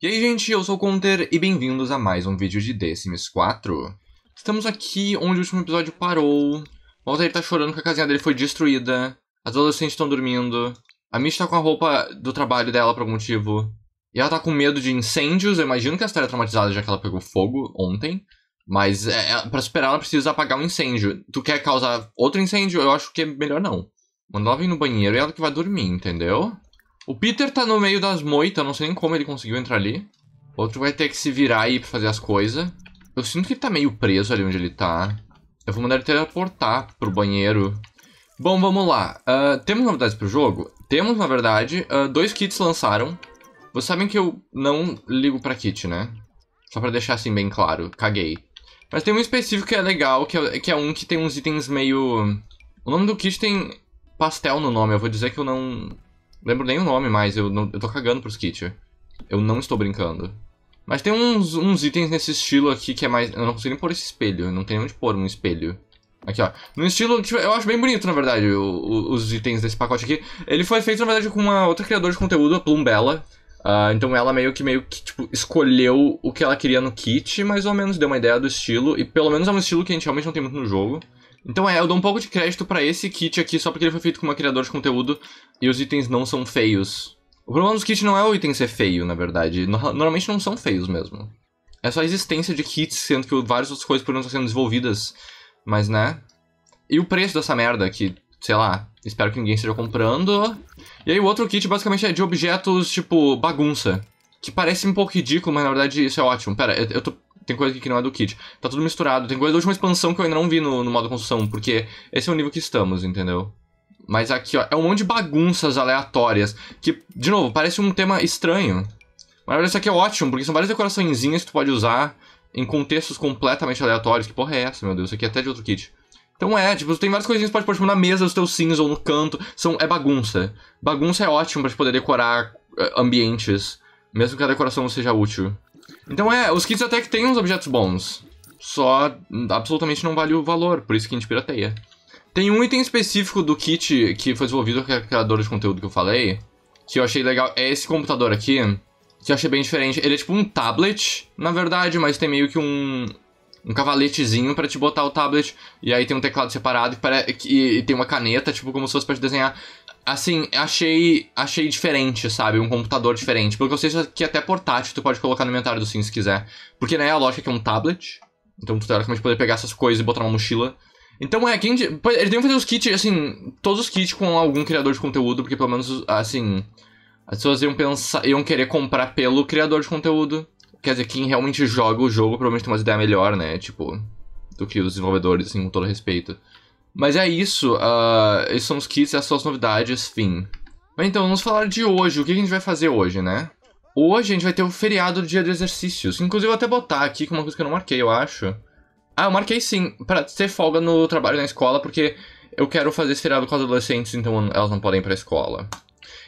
E aí, gente, eu sou o Conter e bem-vindos a mais um vídeo de The Sims 4. Estamos aqui onde o último episódio parou. Walter tá chorando que a casinha dele foi destruída. As adolescentes estão dormindo. A Mish tá com a roupa do trabalho dela por algum motivo. E ela tá com medo de incêndios. Eu imagino que ela estaria traumatizada já que ela pegou fogo ontem. Mas é, é para superar ela precisa apagar um incêndio. Tu quer causar outro incêndio? Eu acho que é melhor não. Mandar ela vir no banheiro e ela que vai dormir, entendeu? O Peter tá no meio das moitas, não sei nem como ele conseguiu entrar ali. Outro vai ter que se virar aí pra fazer as coisas. Eu sinto que ele tá meio preso ali onde ele tá. Eu vou mandar ele teleportar pro banheiro. Bom, vamos lá. Uh, temos novidades pro jogo? Temos, na verdade, uh, dois kits lançaram. Vocês sabem que eu não ligo pra kit, né? Só pra deixar assim bem claro. Caguei. Mas tem um específico que é legal, que é, que é um que tem uns itens meio... O nome do kit tem pastel no nome. Eu vou dizer que eu não Lembro nem o nome mas eu, não, eu tô cagando pros kits. Eu não estou brincando. Mas tem uns, uns itens nesse estilo aqui que é mais... Eu não consigo nem pôr esse espelho, não tem onde pôr um espelho. Aqui, ó. No estilo, tipo, eu acho bem bonito, na verdade, o, o, os itens desse pacote aqui. Ele foi feito, na verdade, com uma outra criadora de conteúdo, a Plumbella. Uh, então ela meio que, meio que, tipo, escolheu o que ela queria no kit, mais ou menos deu uma ideia do estilo. E pelo menos é um estilo que a gente realmente não tem muito no jogo. Então é, eu dou um pouco de crédito para esse kit aqui só porque ele foi feito com uma criadora de conteúdo e os itens não são feios. O problema dos kits não é o item ser feio, na verdade. Normalmente não são feios mesmo. É só a existência de kits, sendo que várias outras coisas poderiam estar sendo desenvolvidas. Mas, né? E o preço dessa merda, que, sei lá, espero que ninguém esteja comprando. E aí o outro kit basicamente é de objetos, tipo, bagunça. Que parece um pouco ridículo, mas na verdade isso é ótimo. Pera, eu, eu tô tem coisa aqui que não é do kit. Tá tudo misturado. Tem coisa da última expansão que eu ainda não vi no, no modo construção, porque esse é o nível que estamos, entendeu? Mas aqui, ó, é um monte de bagunças aleatórias. Que, de novo, parece um tema estranho. Mas isso aqui é ótimo, porque são várias decoraçõezinhas que tu pode usar em contextos completamente aleatórios. Que porra é essa, meu Deus? Isso aqui é até de outro kit. Então é, tipo, tem várias coisinhas que pode pôr tipo, na mesa dos teus sims ou no canto. São, é bagunça. Bagunça é ótimo pra poder decorar eh, ambientes, mesmo que a decoração não seja útil. Então é, os kits até que tem uns objetos bons. Só absolutamente não vale o valor, por isso que a gente pirateia. Tem um item específico do kit que foi desenvolvido com criador de conteúdo que eu falei, que eu achei legal, é esse computador aqui, que eu achei bem diferente. Ele é tipo um tablet, na verdade, mas tem meio que um, um cavaletezinho para te botar o tablet, e aí tem um teclado separado e, e, e, tem uma caneta, tipo, como se fosse pra te desenhar assim, achei achei diferente, sabe? Um computador diferente. Porque eu sei que é até portátil tu pode colocar no inventário do Sim se quiser. Porque, né, a lógica é que é um tablet. Então tu teoricamente poder pegar essas coisas e botar numa mochila. Então é, quem. eles devem fazer os kits, assim, todos os kits com algum criador de conteúdo, porque pelo menos, assim. As pessoas iam pensar. iam querer comprar pelo criador de conteúdo. Quer dizer, quem realmente joga o jogo provavelmente tem uma ideia melhor, né? Tipo. Do que os desenvolvedores, assim, com todo respeito. Mas é isso. Uh, esses são os kits e as suas novidades, fim. Mas então, vamos falar de hoje. O que a gente vai fazer hoje, né? Hoje a gente vai ter o feriado do dia de exercícios. Inclusive, eu vou até botar aqui, que é uma coisa que eu não marquei, eu acho. Ah, eu marquei sim, para ter folga no trabalho na escola, porque eu quero fazer esse feriado com as adolescentes, então elas não podem ir pra escola.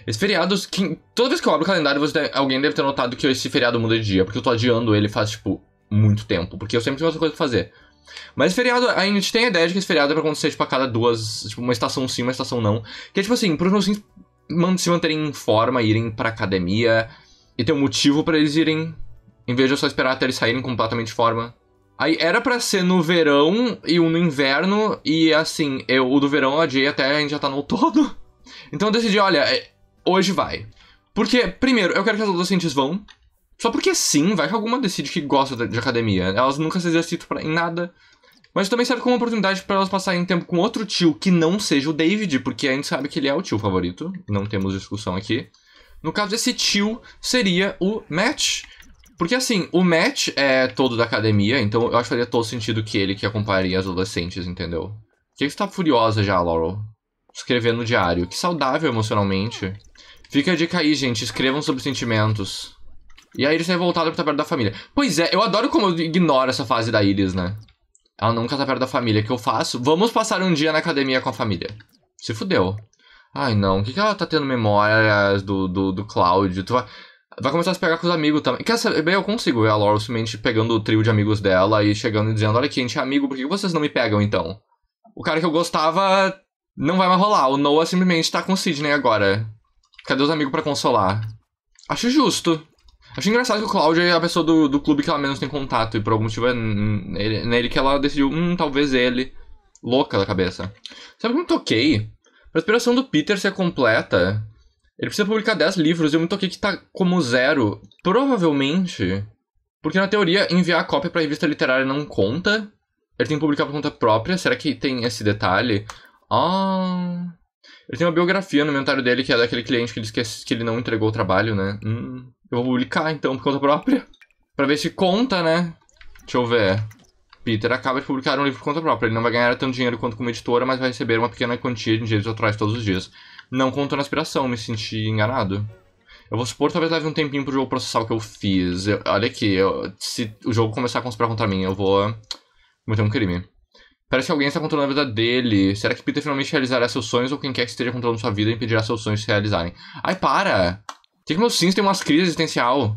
Esse feriado, que, toda vez que eu abro o calendário, você, alguém deve ter notado que esse feriado muda de dia, porque eu tô adiando ele faz, tipo, muito tempo, porque eu sempre tenho outra coisa pra fazer. Mas feriado, a gente tem a ideia de que esse feriado é pra acontecer, tipo, a cada duas, tipo, uma estação sim, uma estação não. Que é, tipo assim, pros meus sims se manterem em forma, irem pra academia, e ter um motivo para eles irem, em vez de eu só esperar até eles saírem completamente de forma. Aí era para ser no verão e um no inverno, e assim, eu, o do verão eu adiei até a gente já tá no outono. Então eu decidi, olha, é, hoje vai. Porque, primeiro, eu quero que as adolescentes vão, só porque sim, vai que alguma decide que gosta de academia. Elas nunca se exercitam em nada. Mas também serve como oportunidade para elas passarem tempo com outro tio que não seja o David, porque a gente sabe que ele é o tio favorito. Não temos discussão aqui. No caso, esse tio seria o Matt. Porque assim, o Matt é todo da academia, então eu acho que faria todo sentido que ele que acompanharia as adolescentes, entendeu? Por que, você tá furiosa já, Laurel? escrevendo no diário. Que saudável emocionalmente. Fica a dica aí, gente. Escrevam sobre sentimentos. E a Iris é voltada pra estar perto da família. Pois é, eu adoro como eu ignoro essa fase da Iris, né? Ela nunca tá perto da família. O que eu faço? Vamos passar um dia na academia com a família. Se fudeu. Ai, não. O que, que ela tá tendo memórias do, do, do Cláudio? Tu vai... Vai começar a se pegar com os amigos também. Quer saber? Eu consigo ver a Laura simplesmente pegando o trio de amigos dela e chegando e dizendo: Olha aqui, a gente é amigo, por que vocês não me pegam então? O cara que eu gostava não vai mais rolar. O Noah simplesmente tá com o Sidney agora. Cadê os amigos para consolar? Acho justo. Acho engraçado que o Cláudio é a pessoa do, do clube que ela menos tem contato, e por algum motivo é nele, nele que ela decidiu, hum, talvez ele. Louca da cabeça. Sabe que eu me toquei? Pra inspiração do Peter ser completa, ele precisa publicar 10 livros, e eu me toquei que tá como zero, provavelmente. Porque na teoria, enviar a cópia pra revista literária não conta. Ele tem que publicar por conta própria. Será que tem esse detalhe? Ah. Ele tem uma biografia no inventário dele, que é daquele cliente que ele esquece que ele não entregou o trabalho, né? Hum. Eu vou publicar, então, por conta própria. Pra ver se conta, né? Deixa eu ver. Peter acaba de publicar um livro por conta própria. Ele não vai ganhar tanto dinheiro quanto como editora, mas vai receber uma pequena quantia de de atrás todos os dias. Não contou na aspiração, me senti enganado. Eu vou supor talvez leve um tempinho pro jogo processar o que eu fiz. Eu, olha aqui, eu, se o jogo começar a conspirar contra mim, eu vou cometer um crime. Parece que alguém está controlando a vida dele. Será que Peter finalmente realizará seus sonhos ou quem quer que esteja controlando sua vida impedirá seus sonhos de se realizarem? Ai, para! que, que meus sims têm umas crises existencial?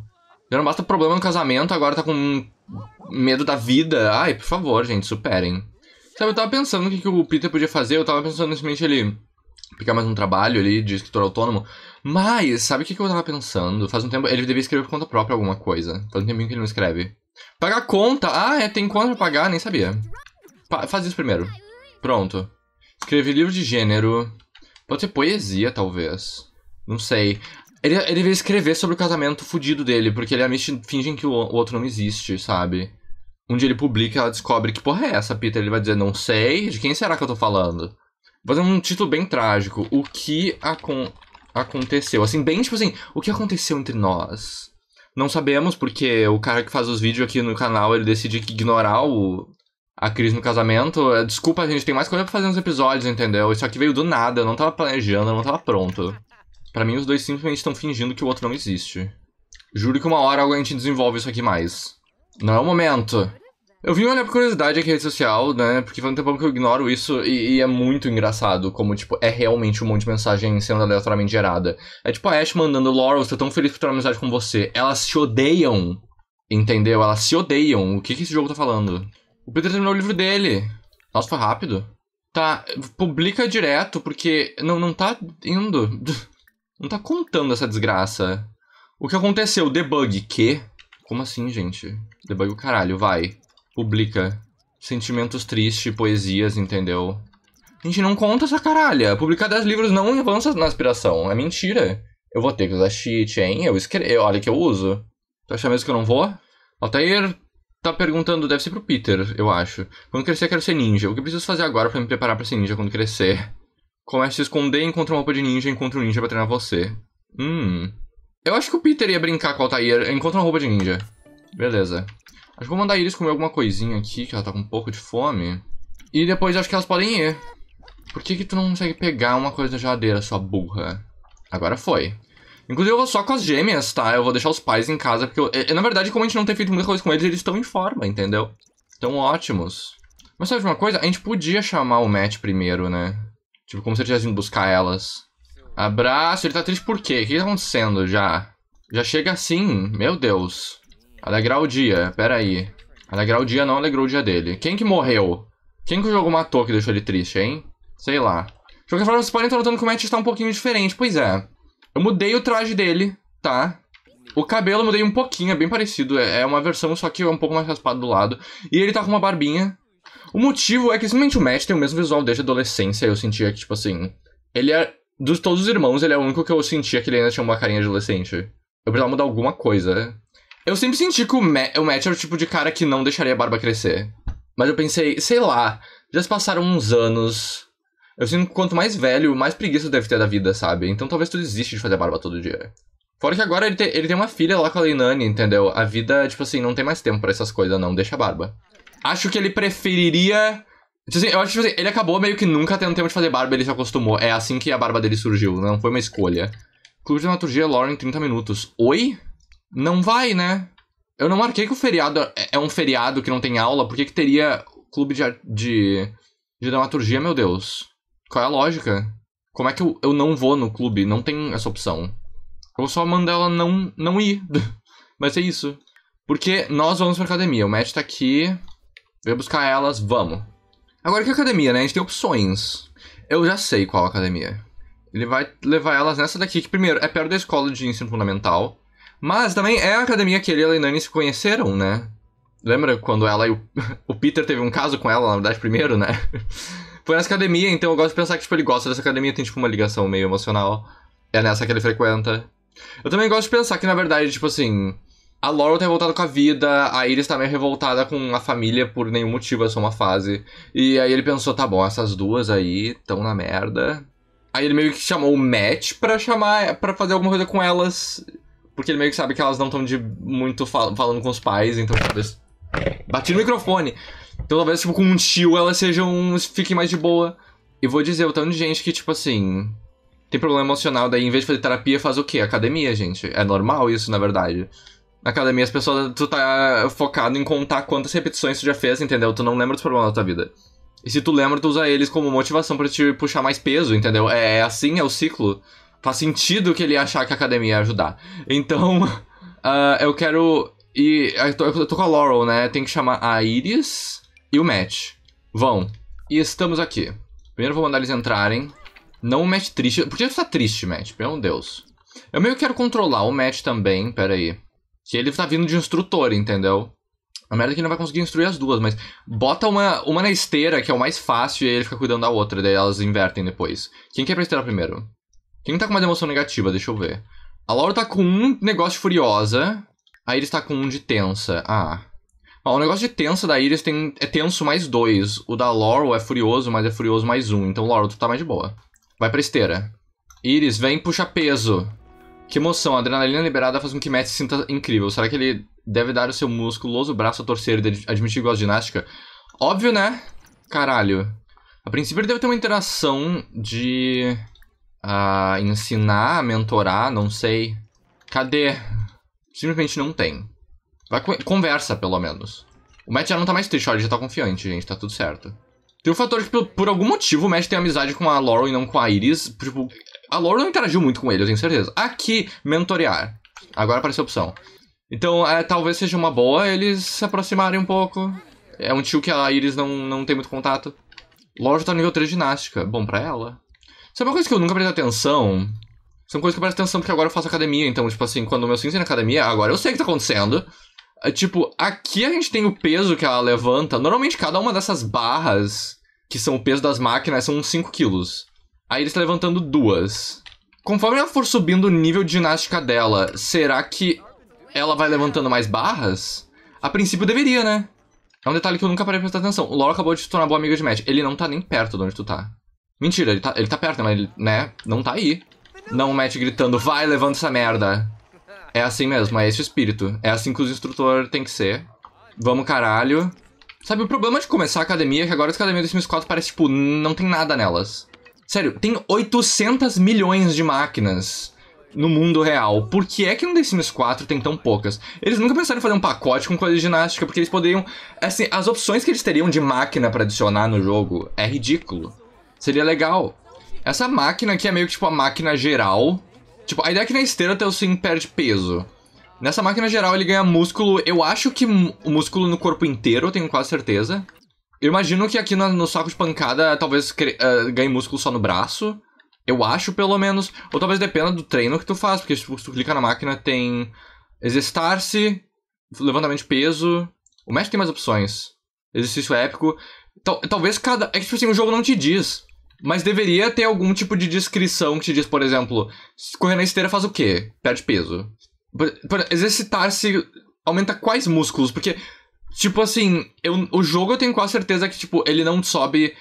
Já não basta problema no casamento, agora tá com medo da vida. Ai, por favor, gente, superem. Sabe, eu tava pensando o que, que o Peter podia fazer, eu tava pensando simplesmente ele pegar mais um trabalho ali de escritor autônomo. Mas, sabe o que, que eu tava pensando? Faz um tempo, ele devia escrever por conta própria alguma coisa. Faz um tempinho que ele não escreve. Pagar conta! Ah, é, tem conta pra pagar, nem sabia. Pa faz isso primeiro. Pronto. Escrever livro de gênero. Pode ser poesia, talvez. Não sei. Ele, ele veio escrever sobre o casamento fudido dele, porque ele e a Misty fingem que o, o outro não existe, sabe? Um dia ele publica ela descobre que porra é essa, Peter. Ele vai dizer, não sei, de quem será que eu tô falando? Vou fazer um título bem trágico. O que acon aconteceu? Assim, bem tipo assim, o que aconteceu entre nós? Não sabemos, porque o cara que faz os vídeos aqui no canal, ele decide ignorar o, a crise no casamento. É, desculpa, a gente tem mais coisa pra fazer nos episódios, entendeu? Isso aqui veio do nada, eu não tava planejando, eu não tava pronto. Para mim, os dois simplesmente estão fingindo que o outro não existe. Juro que uma hora a gente desenvolve isso aqui mais. Não é o momento. Eu vim olhar por curiosidade aqui na rede social, né? Porque faz um tempão que eu ignoro isso e, e, é muito engraçado como, tipo, é realmente um monte de mensagem sendo aleatoriamente gerada. É tipo a Ash mandando Laurel, estou é tão feliz por ter uma amizade com você. Elas se odeiam, entendeu? Elas se odeiam. O que, que esse jogo tá falando? O Peter terminou o livro dele. Nossa, foi rápido. Tá, publica direto, porque não, não tá indo. Não tá contando essa desgraça. O que aconteceu? Debug. Que? Como assim, gente? Debug o caralho, vai. Publica. Sentimentos tristes, poesias, entendeu? A gente não conta essa caralha. Publicar 10 livros não avança na aspiração. É mentira. Eu vou ter que usar cheat, hein? Eu escrevo. Olha que eu uso. Tu acha mesmo que eu não vou? Altair tá perguntando, deve ser pro Peter, eu acho. Quando crescer, quero ser ninja. O que eu preciso fazer agora para me preparar para ser ninja quando crescer? Comece a se esconder encontra uma roupa de ninja e encontra um ninja pra treinar você. Hum. Eu acho que o Peter ia brincar com a Altair. Encontra uma roupa de ninja. Beleza. Acho que vou mandar a Iris comer alguma coisinha aqui, que ela tá com um pouco de fome. E depois acho que elas podem ir. Por que que tu não consegue pegar uma coisa da geladeira, sua burra? Agora foi. Inclusive eu vou só com as gêmeas, tá? Eu vou deixar os pais em casa, porque... Eu, na verdade, como a gente não tem feito muita coisa com eles, eles estão em forma, entendeu? Estão ótimos. Mas sabe de uma coisa? A gente podia chamar o Matt primeiro, né? Tipo, como se ele tivesse vindo buscar elas. Abraço, ele tá triste por quê? O que tá acontecendo já? Já chega assim, meu Deus. Alegrar o dia, peraí. Alegrar o dia não alegrou o dia dele. Quem que morreu? Quem que o jogo matou que deixou ele triste, hein? Sei lá. De qualquer forma, vocês podem estar notando que o Matt está um pouquinho diferente. Pois é. Eu mudei o traje dele, tá? O cabelo eu mudei um pouquinho, é bem parecido. É, é uma versão, só que é um pouco mais raspado do lado. E ele tá com uma barbinha, o motivo é que simplesmente o Matt tem o mesmo visual desde a adolescência. Eu sentia que, tipo assim. Ele é. Dos todos os irmãos, ele é o único que eu sentia que ele ainda tinha uma carinha de adolescente. Eu precisava mudar alguma coisa. Eu sempre senti que o, Ma o Matt era o tipo de cara que não deixaria a barba crescer. Mas eu pensei, sei lá, já se passaram uns anos. Eu sinto que quanto mais velho, mais preguiça deve ter da vida, sabe? Então talvez tu desiste de fazer barba todo dia. Fora que agora ele, te, ele tem uma filha lá com a Leinani, entendeu? A vida, tipo assim, não tem mais tempo para essas coisas, não. Deixa a barba acho que ele preferiria. Tipo assim, eu acho que tipo assim, ele acabou meio que nunca tendo tempo de fazer barba, ele se acostumou. É assim que a barba dele surgiu, não foi uma escolha. Clube de Dramaturgia, Lauren, 30 minutos. Oi? Não vai, né? Eu não marquei que o feriado é, é um feriado que não tem aula, por que, que teria clube de, de, de dramaturgia, meu Deus? Qual é a lógica? Como é que eu, eu não vou no clube? Não tem essa opção. Eu só mando ela não, não ir. Mas é isso. Porque nós vamos pra academia. O Matt tá aqui. Vem buscar elas, vamos. Agora que academia, né? A gente tem opções. Eu já sei qual academia. Ele vai levar elas nessa daqui, que primeiro é perto da escola de ensino fundamental. Mas também é a academia que ele e a Lenane se conheceram, né? Lembra quando ela e o, o Peter teve um caso com ela, na verdade, primeiro, né? Foi nessa academia, então eu gosto de pensar que tipo, ele gosta dessa academia, tem tipo uma ligação meio emocional. É nessa que ele frequenta. Eu também gosto de pensar que, na verdade, tipo assim, a Laurel tá revoltada com a vida, a Iris tá meio é revoltada com a família por nenhum motivo, é só uma fase. E aí ele pensou, tá bom, essas duas aí estão na merda. Aí ele meio que chamou o Matt pra chamar, para fazer alguma coisa com elas. Porque ele meio que sabe que elas não estão de muito fal falando com os pais, então talvez. Bati no microfone! Então talvez, tipo, com um tio elas sejam. fiquem mais de boa. E vou dizer, o tanto de gente que, tipo assim. Tem problema emocional, daí em vez de fazer terapia, faz o quê? Academia, gente. É normal isso, na verdade academia, as pessoas. Tu tá focado em contar quantas repetições tu já fez, entendeu? Tu não lembra dos problemas da tua vida. E se tu lembra, tu usa eles como motivação para te puxar mais peso, entendeu? É, é assim, é o ciclo. Faz sentido que ele achar que a academia ia ajudar. Então, uh, eu quero. E eu tô, eu tô, com a Laurel, né? Tem que chamar a Iris e o Matt. Vão. E estamos aqui. Primeiro vou mandar eles entrarem. Não o Matt triste. Por que você tá triste, Matt? Pelo Deus. Eu meio que quero controlar o Matt também. Pera aí. Que ele tá vindo de instrutor, entendeu? A merda é que ele não vai conseguir instruir as duas, mas bota uma, uma na esteira, que é o mais fácil, e ele fica cuidando da outra, daí elas invertem depois. Quem quer é pra esteira primeiro? Quem tá com uma emoção negativa? Deixa eu ver. A Laura tá com um negócio de furiosa, a Iris tá com um de tensa. Ah. o negócio de tensa da Iris tem, é tenso mais dois. O da Laurel é furioso, mas é furioso mais um. Então, Laurel, tu tá mais de boa. Vai pra esteira. Iris, vem puxa peso. Que emoção, a adrenalina liberada faz com que Matt se sinta incrível. Será que ele deve dar o seu musculoso braço a torcer e admitir igual a ginástica? Óbvio, né? Caralho. A princípio ele deve ter uma interação de uh, ensinar, mentorar, não sei. Cadê? Simplesmente não tem. Vai conversa, pelo menos. O Matt já não tá mais triste, olha, ele já tá confiante, gente, tá tudo certo. Tem o fator que, por algum motivo, o Matt tem amizade com a Laurel e não com a Iris. Tipo, a Laura não interagiu muito com ele, eu tenho certeza. Aqui, mentorear. Agora apareceu a opção. Então, é, talvez seja uma boa eles se aproximarem um pouco. É um tio que a Iris não, não tem muito contato. Laura tá no nível 3 ginástica. Bom pra ela. Sabe é uma coisa que eu nunca prestei atenção? São coisas que eu presto atenção porque agora eu faço academia. Então, tipo assim, quando meus filhos na academia, agora eu sei o que tá acontecendo. É, tipo, aqui a gente tem o peso que ela levanta. Normalmente, cada uma dessas barras, que são o peso das máquinas, são uns 5 quilos. Aí ele está levantando duas. Conforme ela for subindo o nível de ginástica dela, será que ela vai levantando mais barras? A princípio deveria, né? É um detalhe que eu nunca parei pra prestar atenção. O Loro acabou de se tornar boa amiga de Matt. Ele não tá nem perto de onde tu tá. Mentira, ele tá, ele tá perto, mas ele, né, não tá aí. Não o Matt gritando, vai, levanta essa merda. É assim mesmo, é esse o espírito. É assim que os instrutores têm que ser. Vamos, caralho. Sabe, o problema de começar a academia é que agora as academias do Sims 4 parece, tipo, não tem nada nelas. Sério, tem 800 milhões de máquinas no mundo real. Por que é que no The Sims 4 tem tão poucas? Eles nunca pensaram em fazer um pacote com coisa de ginástica, porque eles poderiam. Assim, as opções que eles teriam de máquina para adicionar no jogo é ridículo. Seria legal. Essa máquina aqui é meio que tipo a máquina geral. Tipo, a ideia é que na esteira teu sim perde peso. Nessa máquina geral ele ganha músculo, eu acho que músculo no corpo inteiro, eu tenho quase certeza. Eu imagino que aqui no, no saco de pancada talvez uh, ganhe músculo só no braço. Eu acho, pelo menos. Ou talvez dependa do treino que tu faz, porque tipo, se tu clica na máquina tem exercitar-se, levantamento de peso. O mestre tem mais opções. Exercício épico. Tal, talvez cada. É que, tipo assim, o jogo não te diz. Mas deveria ter algum tipo de descrição que te diz, por exemplo, correr na esteira faz o quê? Perde peso. Exercitar-se aumenta quais músculos? Porque Tipo assim, eu, o jogo eu tenho quase certeza que, tipo, ele não sobe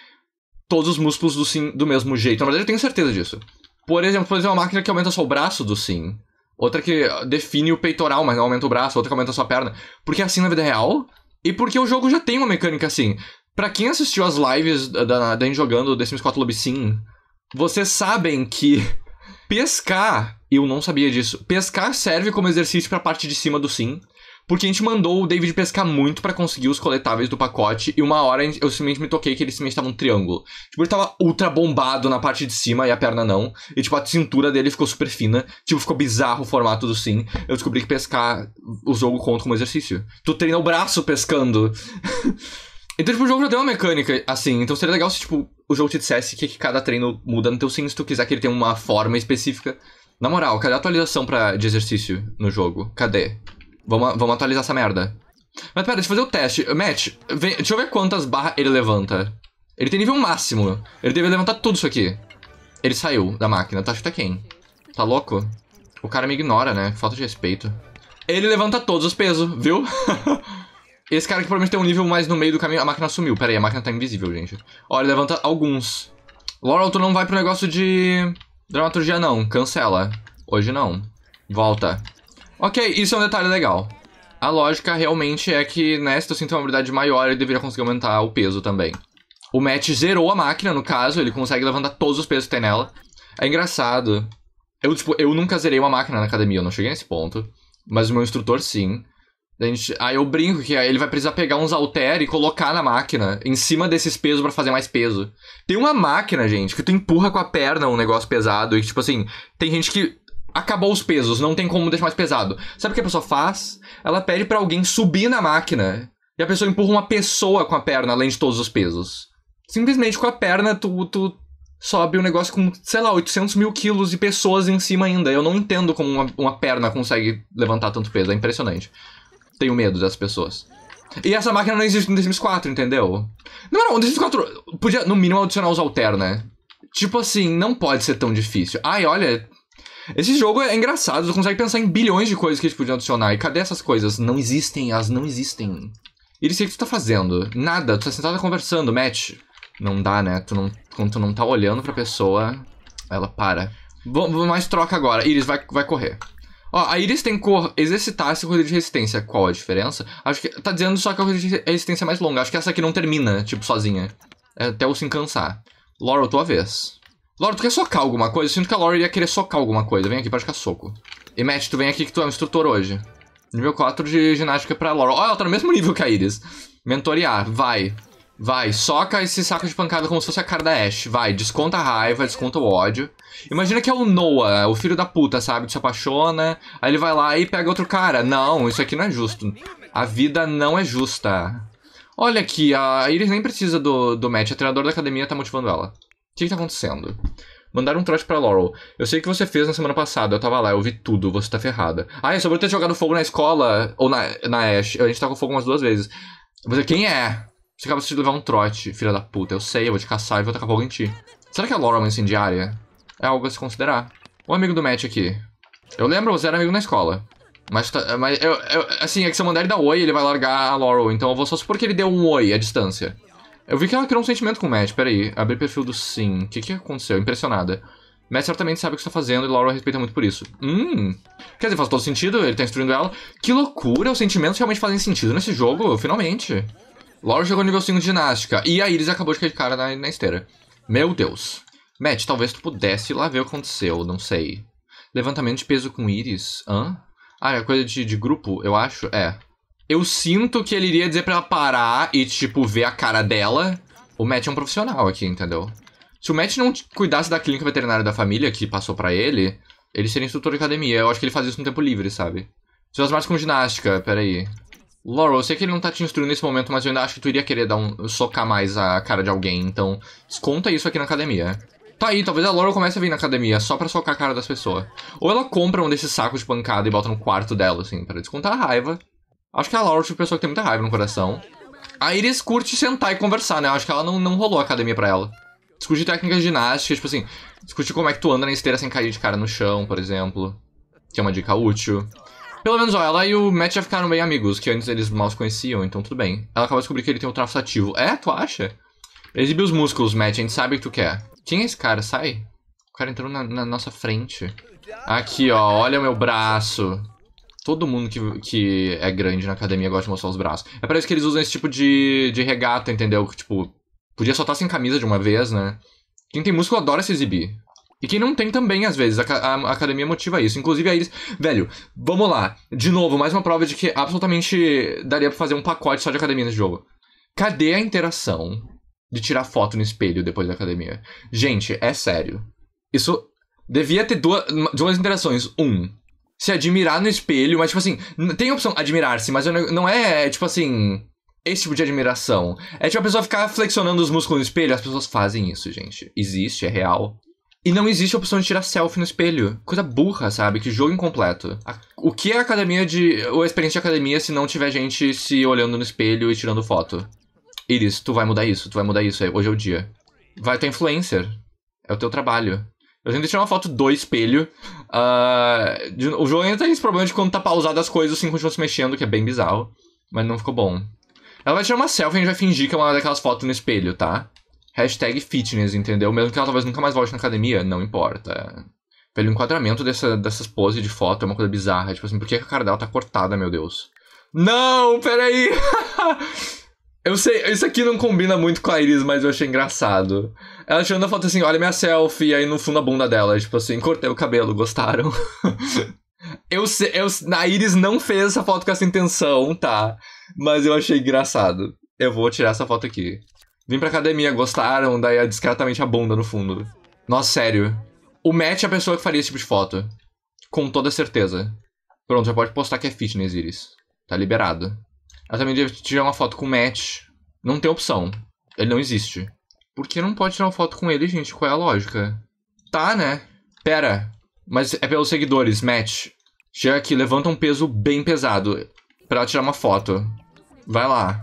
todos os músculos do sim do mesmo jeito. Na verdade, eu tenho certeza disso. Por exemplo, por exemplo, uma máquina que aumenta só o braço do sim. Outra que define o peitoral, mas não aumenta o braço. Outra que aumenta só a perna. Porque é assim na vida real. E porque o jogo já tem uma mecânica assim. Pra quem assistiu as lives da, da, jogando The Sims 4 Lobby Sim, vocês sabem que pescar, eu não sabia disso, pescar serve como exercício pra parte de cima do sim. Porque a gente mandou o David pescar muito para conseguir os coletáveis do pacote e uma hora eu simplesmente me toquei que ele simplesmente tava um triângulo. Tipo, ele tava ultra bombado na parte de cima e a perna não. E, tipo, a cintura dele ficou super fina. Tipo, ficou bizarro o formato do sim. Eu descobri que pescar o jogo conta como exercício. Tu treina o braço pescando. então, tipo, o jogo já tem uma mecânica assim. Então seria legal se, tipo, o jogo te dissesse que, que cada treino muda no teu sim se tu quiser que ele tenha uma forma específica. Na moral, cadê a atualização pra, de exercício no jogo? Cadê? Vamos, vamos atualizar essa merda. Mas pera, deixa eu fazer o teste. Matt, vem, deixa eu ver quantas barras ele levanta. Ele tem nível máximo. Ele deve levantar tudo isso aqui. Ele saiu da máquina. Tá chuta que tá quem? Tá louco? O cara me ignora, né? Falta de respeito. Ele levanta todos os pesos, viu? Esse cara aqui provavelmente tem um nível mais no meio do caminho. A máquina sumiu. Pera aí, a máquina tá invisível, gente. Ó, ele levanta alguns. Laurel, tu não vai pro negócio de dramaturgia, não. Cancela. Hoje não. Volta. Ok, isso é um detalhe legal. A lógica realmente é que, né, se tu uma habilidade maior, ele deveria conseguir aumentar o peso também. O Matt zerou a máquina, no caso, ele consegue levantar todos os pesos que tem nela. É engraçado. Eu, tipo, eu nunca zerei uma máquina na academia, eu não cheguei nesse ponto. Mas o meu instrutor, sim. A gente, aí eu brinco que ele vai precisar pegar uns halter e colocar na máquina, em cima desses pesos para fazer mais peso. Tem uma máquina, gente, que tu empurra com a perna um negócio pesado e, tipo assim, tem gente que acabou os pesos, não tem como deixar mais pesado. Sabe o que a pessoa faz? Ela pede para alguém subir na máquina e a pessoa empurra uma pessoa com a perna além de todos os pesos. Simplesmente com a perna tu, tu sobe um negócio com, sei lá, 800 mil quilos e pessoas em cima ainda. Eu não entendo como uma, uma perna consegue levantar tanto peso, é impressionante. Tenho medo das pessoas. E essa máquina não existe no The Sims 4, entendeu? Não, não, o The Sims 4 podia, no mínimo, adicionar os alter, né? Tipo assim, não pode ser tão difícil. Ai, olha, esse jogo é engraçado, você consegue pensar em bilhões de coisas que eles podiam adicionar. E cadê essas coisas? Não existem, elas não existem. Iris, o que tu tá fazendo? Nada, tu tá sentada conversando, Matt. Não dá, né? Tu não, quando tu não tá olhando pra pessoa, ela para. Vamos mais troca agora. Iris, vai, vai correr. Ó, a Iris tem cor exercitar-se corrida de resistência. Qual a diferença? Acho que. Tá dizendo só que a corrida de resistência é mais longa. Acho que essa aqui não termina, tipo, sozinha. É até eu se cansar. Laurel, tua vez. Laura, tu quer socar alguma coisa? Eu sinto que a Laura ia querer socar alguma coisa. Vem aqui, pode ficar soco. E Matt, tu vem aqui que tu é um instrutor hoje. Nível 4 de ginástica pra Laura. Olha, ela tá no mesmo nível que a Iris. Mentorear, vai. Vai, soca esse saco de pancada como se fosse a cara da Ash. Vai, desconta a raiva, desconta o ódio. Imagina que é o Noah, o filho da puta, sabe? Que se apaixona, aí ele vai lá e pega outro cara. Não, isso aqui não é justo. A vida não é justa. Olha aqui, a Iris nem precisa do, do Matt, a treinadora da academia tá motivando ela que, que tá acontecendo? Mandaram um trote pra Laurel. Eu sei o que você fez na semana passada, eu tava lá, eu vi tudo, você tá ferrada. Ah, é sobre ter jogado fogo na escola, ou na, na Ash. A gente tá com fogo umas duas vezes. Você, quem é? Você acaba de levar um trote, filha da puta. Eu sei, eu vou te caçar e vou tacar fogo em ti. Será que a Laurel é uma incendiária? É algo a se considerar. O amigo do Matt aqui. Eu lembro, você era amigo na escola. Mas, tá, mas eu, eu, assim, é que se eu mandar ele dar oi, ele vai largar a Laurel. Então eu vou só supor que ele deu um oi à distância. Eu vi que ela criou um sentimento com o Matt, peraí. Abri perfil do Sim. O que, que aconteceu? Impressionada. Matt certamente sabe o que está fazendo e Laura respeita muito por isso. Hum. Quer dizer, faz todo sentido, ele está instruindo ela. Que loucura, os sentimentos realmente fazem sentido nesse jogo, finalmente. Laura chegou no nível 5 de ginástica e a Iris acabou de cair de cara na, na esteira. Meu Deus. Matt, talvez tu pudesse ir lá ver o que aconteceu, não sei. Levantamento de peso com Iris? Hã? Ah, é coisa de, de grupo, eu acho? É eu sinto que ele iria dizer pra ela parar e, tipo, ver a cara dela. O Matt é um profissional aqui, entendeu? Se o Matt não cuidasse da clínica veterinária da família que passou para ele, ele seria instrutor de academia. Eu acho que ele fazia isso no tempo livre, sabe? Seus mais com ginástica, peraí. Laurel, eu sei que ele não tá te instruindo nesse momento, mas eu ainda acho que tu iria querer dar um, socar mais a cara de alguém, então desconta isso aqui na academia. Tá aí, talvez a Laurel comece a vir na academia só pra socar a cara das pessoas. Ou ela compra um desses sacos de pancada e bota no quarto dela, assim, para descontar a raiva. Acho que a Laura é o tipo pessoa que tem muita raiva no coração. A Iris curte sentar e conversar, né? Acho que ela não, não rolou a academia pra ela. Discute técnicas de ginástica, tipo assim, discute como é que tu anda na esteira sem cair de cara no chão, por exemplo. Que é uma dica útil. Pelo menos, ó, ela e o Matt já ficaram bem amigos, que antes eles mal se conheciam, então tudo bem. Ela acabou de descobrir que ele tem um traço ativo. É, tu acha? Exibe os músculos, Matt, a gente sabe o que tu quer. Quem é esse cara? Sai. O cara entrou na, na nossa frente. Aqui, ó, olha o meu braço. Todo mundo que, que é grande na academia gosta de mostrar os braços. É para isso que eles usam esse tipo de, de regata, entendeu? Que, tipo, podia soltar sem camisa de uma vez, né? Quem tem músculo adora se exibir. E quem não tem também, às vezes, a, a, a, academia motiva isso. Inclusive, aí eles. Velho, vamos lá. De novo, mais uma prova de que absolutamente daria pra fazer um pacote só de academia nesse jogo. Cadê a interação de tirar foto no espelho depois da academia? Gente, é sério. Isso devia ter duas, duas interações. Um, se admirar no espelho, mas, tipo assim, tem a opção admirar-se, mas não é, é, tipo assim. Esse tipo de admiração. É tipo a pessoa ficar flexionando os músculos no espelho. As pessoas fazem isso, gente. Existe, é real. E não existe a opção de tirar selfie no espelho. Coisa burra, sabe? Que jogo incompleto. o que é a academia de. ou a experiência de academia se não tiver gente se olhando no espelho e tirando foto? Iris, tu vai mudar isso, tu vai mudar isso. É, hoje é o dia. Vai ter influencer. É o teu trabalho. Eu tentei tirar uma foto do espelho. Uh, de, o jogo ainda tem esse problema de quando tá pausado as coisas, assim, continua se mexendo, que é bem bizarro. Mas não ficou bom. Ela vai tirar uma selfie e a gente vai fingir que é uma daquelas fotos no espelho, tá? Hashtag fitness, entendeu? Mesmo que ela talvez nunca mais volte na academia, não importa. Pelo enquadramento dessa, dessas poses de foto é uma coisa bizarra. Tipo assim, por que a cara dela tá cortada, meu Deus? Não, peraí! Eu sei, isso aqui não combina muito com a Iris, mas eu achei engraçado. Ela tirando a foto assim, olha minha selfie, aí no fundo a bunda dela, tipo assim, cortei o cabelo, gostaram. eu sei, eu, a Iris não fez essa foto com essa intenção, tá? Mas eu achei engraçado. Eu vou tirar essa foto aqui. Vim pra academia, gostaram, daí discretamente a bunda no fundo. Nossa, sério. O Matt é a pessoa que faria esse tipo de foto. Com toda certeza. Pronto, já pode postar que é fitness, Iris. Tá liberado. Ela também deve tirar uma foto com o Matt. Não tem opção. Ele não existe. Por que não pode tirar uma foto com ele, gente? Qual é a lógica? Tá, né? Pera. Mas é pelos seguidores, Matt. Chega aqui, levanta um peso bem pesado pra tirar uma foto. Vai lá.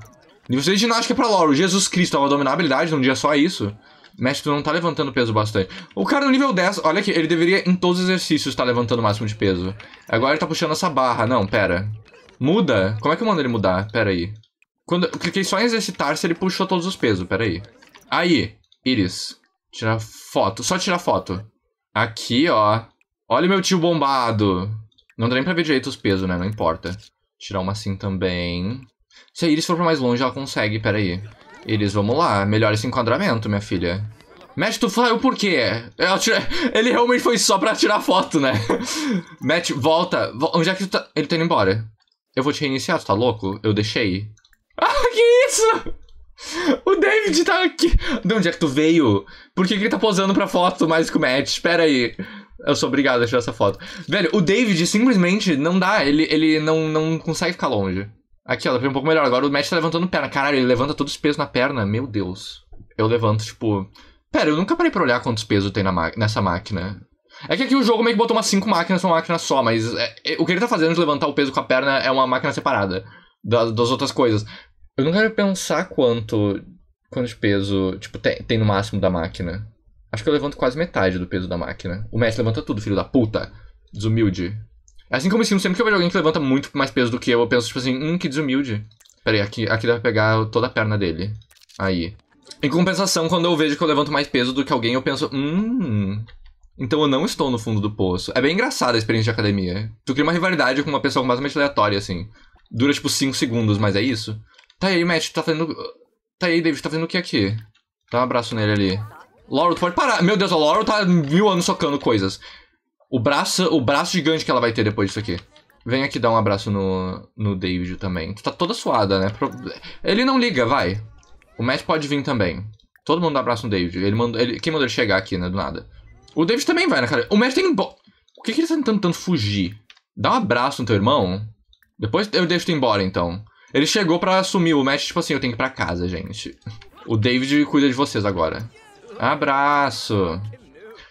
Nível 6 de ginástica é pra Laura Jesus Cristo, ela é uma dominar a habilidade num dia só é isso? Matt, tu não tá levantando peso bastante. O cara no nível 10, olha aqui, ele deveria em todos os exercícios estar tá levantando o máximo de peso. Agora ele tá puxando essa barra. Não, pera. Muda? Como é que eu mando ele mudar? Pera aí. Quando eu cliquei só em exercitar-se, ele puxou todos os pesos. Pera aí. Aí, Iris. Tirar foto. Só tirar foto. Aqui, ó. Olha meu tio bombado. Não dá nem pra ver direito os pesos, né? Não importa. Tirar uma assim também. Se a Iris for pra mais longe, ela consegue. Pera aí. Iris, vamos lá. Melhor esse enquadramento, minha filha. Matt, tu fly, por quê? Tira... Ele realmente foi só pra tirar foto, né? Matt, volta. Onde é que tu tá? Ele tá indo embora. Eu vou te reiniciar, tu tá louco? Eu deixei. Ah, que isso? O David tá aqui. De onde é que tu veio? Por que, que ele tá posando pra foto mais que o Matt? Espera aí. Eu sou obrigado a tirar essa foto. Velho, o David simplesmente não dá. Ele, ele não, não consegue ficar longe. Aqui, ó, dá pra ver um pouco melhor. Agora o Matt tá levantando perna. Caralho, ele levanta todos os pesos na perna. Meu Deus. Eu levanto, tipo. Pera, eu nunca parei pra olhar quantos pesos tem na nessa máquina. É que aqui o jogo meio que botou umas cinco máquinas uma máquina só, mas é, é, o que ele tá fazendo de levantar o peso com a perna é uma máquina separada da, das outras coisas. Eu não quero pensar quanto, quanto de peso tipo, tem, tem no máximo da máquina. Acho que eu levanto quase metade do peso da máquina. O mestre levanta tudo, filho da puta. Desumilde. É assim que eu me sinto sempre que eu vejo alguém que levanta muito mais peso do que eu. Eu penso, tipo assim, hum, que desumilde. Pera aí, aqui, aqui dá pra pegar toda a perna dele. Aí. Em compensação, quando eu vejo que eu levanto mais peso do que alguém, eu penso, hum, então eu não estou no fundo do poço. É bem engraçada a experiência de academia. Tu cria uma rivalidade com uma pessoa completamente aleatória, assim. Dura tipo 5 segundos, mas é isso. Tá aí, Matt, tá fazendo. Tá aí, David, tá fazendo o que aqui? Dá um abraço nele ali. Laurel, tu pode parar. Meu Deus, a Laurel tá mil anos socando coisas. O braço, o braço gigante que ela vai ter depois disso aqui. Vem aqui dar um abraço no, no David também. Tu tá toda suada, né? Ele não liga, vai. O Matt pode vir também. Todo mundo dá um abraço no David. Ele mandou, ele, quem mandou ele chegar aqui, né? Do nada. O David também vai, né, cara? O Matt tem bo... O que, que ele tá tentando, fugir? Dá um abraço no teu irmão. Depois eu deixo ele embora, então. Ele chegou pra assumir o Matt, tipo assim, eu tenho que ir pra casa, gente. O David cuida de vocês agora. Abraço.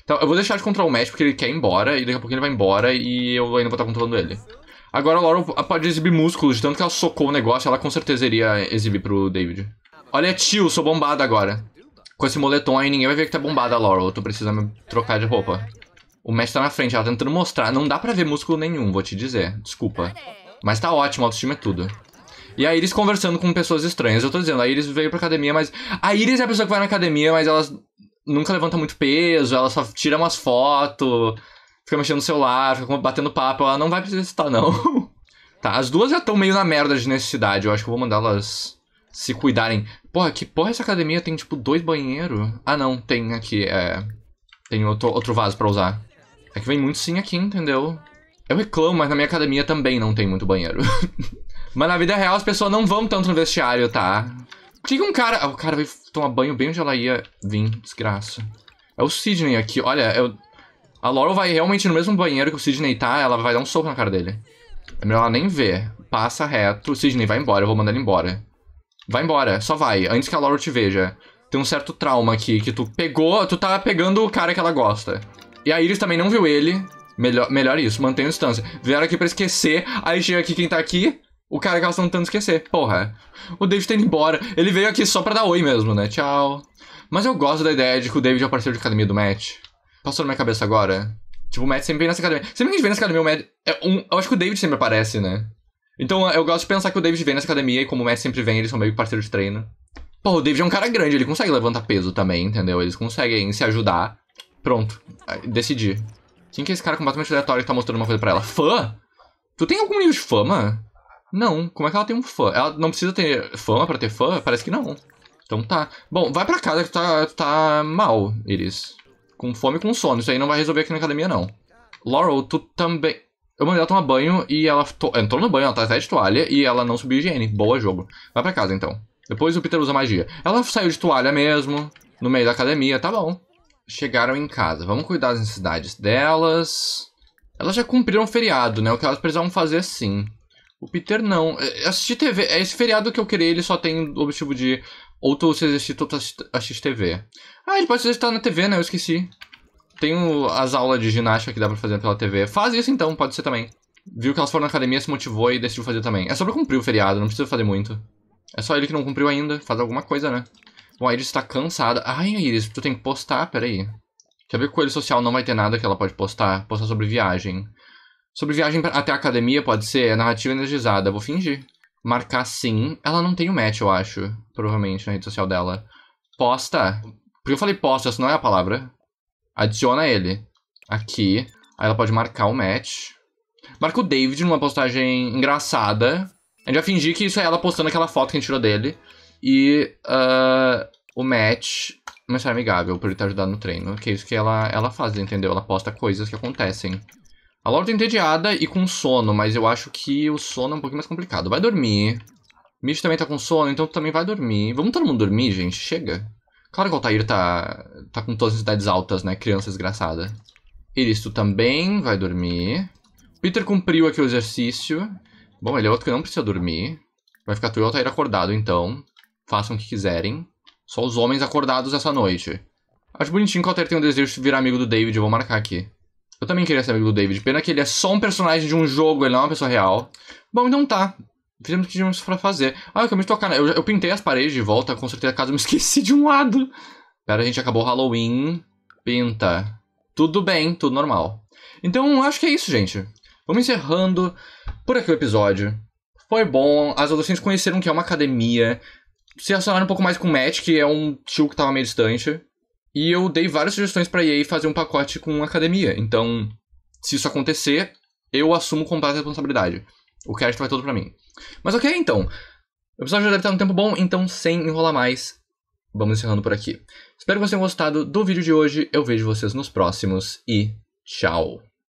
Então, eu vou deixar de controlar o Matt porque ele quer ir embora, e daqui a pouco ele vai embora e eu ainda vou estar controlando ele. Agora a Laurel pode exibir músculos, de tanto que ela socou o negócio, ela com certeza iria exibir pro David. Olha, tio, sou bombado agora. Com esse moletom aí, ninguém vai ver que tá bombada a Laurel. Eu tô precisando trocar de roupa. O mestre tá na frente, ela tá tentando mostrar. Não dá pra ver músculo nenhum, vou te dizer. Desculpa. Mas tá ótimo, autoestima é tudo. E a Iris conversando com pessoas estranhas. Eu tô dizendo, a Iris veio pra academia, mas. A Iris é a pessoa que vai na academia, mas ela nunca levanta muito peso, ela só tira umas fotos, fica mexendo no celular, fica batendo papo. Ela não vai precisar não. tá, as duas já estão meio na merda de necessidade. Eu acho que eu vou mandar elas se cuidarem. Porra, que porra é essa academia tem tipo dois banheiros? Ah não, tem aqui, é. Tem outro, outro vaso pra usar. É que vem muito sim aqui, entendeu? Eu reclamo, mas na minha academia também não tem muito banheiro. mas na vida real as pessoas não vão tanto no vestiário, tá? Por que um cara. O cara veio tomar banho bem onde ela ia vir, desgraça. É o Sidney aqui, olha, eu... A Laurel vai realmente no mesmo banheiro que o Sidney tá, ela vai dar um soco na cara dele. É melhor ela nem ver. Passa reto, o Sidney vai embora, eu vou mandar ele embora. Vai embora, só vai, antes que a Laura te veja. Tem um certo trauma aqui, que tu pegou, tu tá pegando o cara que ela gosta. E a Iris também não viu ele. Melhor, melhor isso, mantenha a distância. Vieram aqui pra esquecer, aí chega aqui quem tá aqui, o cara que elas estão tentando esquecer. Porra, o David tá indo embora. Ele veio aqui só pra dar oi mesmo, né? Tchau. Mas eu gosto da ideia de que o David é o parceiro de academia do Matt. Passou na minha cabeça agora. Tipo, o Matt sempre vem nessa academia. Sempre que a gente vem nessa academia, o Matt. É um, eu acho que o David sempre aparece, né? Então eu gosto de pensar que o David vem nessa academia e como o Messi sempre vem, eles são meio parceiros de treino. Pô, o David é um cara grande, ele consegue levantar peso também, entendeu? Eles conseguem se ajudar. Pronto, decidi. Quem que é esse cara completamente aleatório que tá mostrando uma coisa pra ela? Fã? Tu tem algum nível de fama? Não, como é que ela tem um fã? Ela não precisa ter fama para ter fã? Parece que não. Então tá. Bom, vai pra casa que tu tá, tá mal, Iris. Com fome e com sono. Isso aí não vai resolver aqui na academia, não. Laurel, tu também. Eu mandei ela tomar banho e ela entrou no banho, ela tá até de toalha e ela não subiu higiene. Boa jogo. Vai pra casa então. Depois o Peter usa magia. Ela saiu de toalha mesmo, no meio da academia, tá bom. Chegaram em casa. Vamos cuidar das necessidades delas. Elas já cumpriram o feriado, né? O que elas precisavam fazer sim. O Peter não. É, assistir TV. É esse feriado que eu queria, ele só tem o objetivo de ou tu se exercita ou tu assiste TV. Ah, ele pode se exercitar na TV, né? Eu esqueci tem as aulas de ginástica que dá pra fazer pela TV. Faz isso então, pode ser também. Viu que elas foram na academia, se motivou e decidiu fazer também. É só pra cumprir o feriado, não precisa fazer muito. É só ele que não cumpriu ainda, faz alguma coisa, né? Bom, a Iris está cansada. Ai, Iris, tu tem que postar, peraí. Quer ver que o coelho social não vai ter nada que ela pode postar? Postar sobre viagem. Sobre viagem até a academia, pode ser? É narrativa energizada, vou fingir. Marcar sim. Ela não tem o um match, eu acho. Provavelmente, na rede social dela. Posta. Porque eu falei posta, essa não é a palavra adiciona ele aqui. Aí ela pode marcar o match. Marca o David numa postagem engraçada. A gente vai fingir que isso é ela postando aquela foto que a gente tirou dele. E uh, o match, mensagem é amigável, por ele estar ajudando no treino. Que é isso que ela, ela faz, entendeu? Ela posta coisas que acontecem. A Laura tá entediada e com sono, mas eu acho que o sono é um pouquinho mais complicado. Vai dormir. Mitch também tá com sono, então tu também vai dormir. Vamos todo mundo dormir, gente? Chega. Claro que o Altair tá, tá com todas as idades altas, né? Criança desgraçada. Iristo também vai dormir. Peter cumpriu aqui o exercício. Bom, ele é outro que não precisa dormir. Vai ficar tu e o Altair acordado, então. Façam o que quiserem. Só os homens acordados essa noite. Acho bonitinho que o Altair tem o desejo de virar amigo do David. Eu vou marcar aqui. Eu também queria ser amigo do David. Pena que ele é só um personagem de um jogo, ele não é uma pessoa real. Bom, então tá. Fizemos o que tínhamos pra fazer. Ah, eu acabei de tocar. Né? Eu, eu pintei as paredes de volta, com certeza, casa eu me esqueci de um lado. Pera, a gente acabou o Halloween. Pinta. Tudo bem, tudo normal. Então, acho que é isso, gente. Vamos encerrando por aqui o episódio. Foi bom, as adolescentes conheceram que é uma academia, se relacionaram um pouco mais com o Matt, que é um tio que tava meio distante. E eu dei várias sugestões pra EA fazer um pacote com academia. Então, se isso acontecer, eu assumo completa responsabilidade. O crédito vai todo para mim. Mas ok, então. O episódio já deve estar num tempo bom, então sem enrolar mais, vamos encerrando por aqui. Espero que vocês tenham gostado do vídeo de hoje. Eu vejo vocês nos próximos e tchau!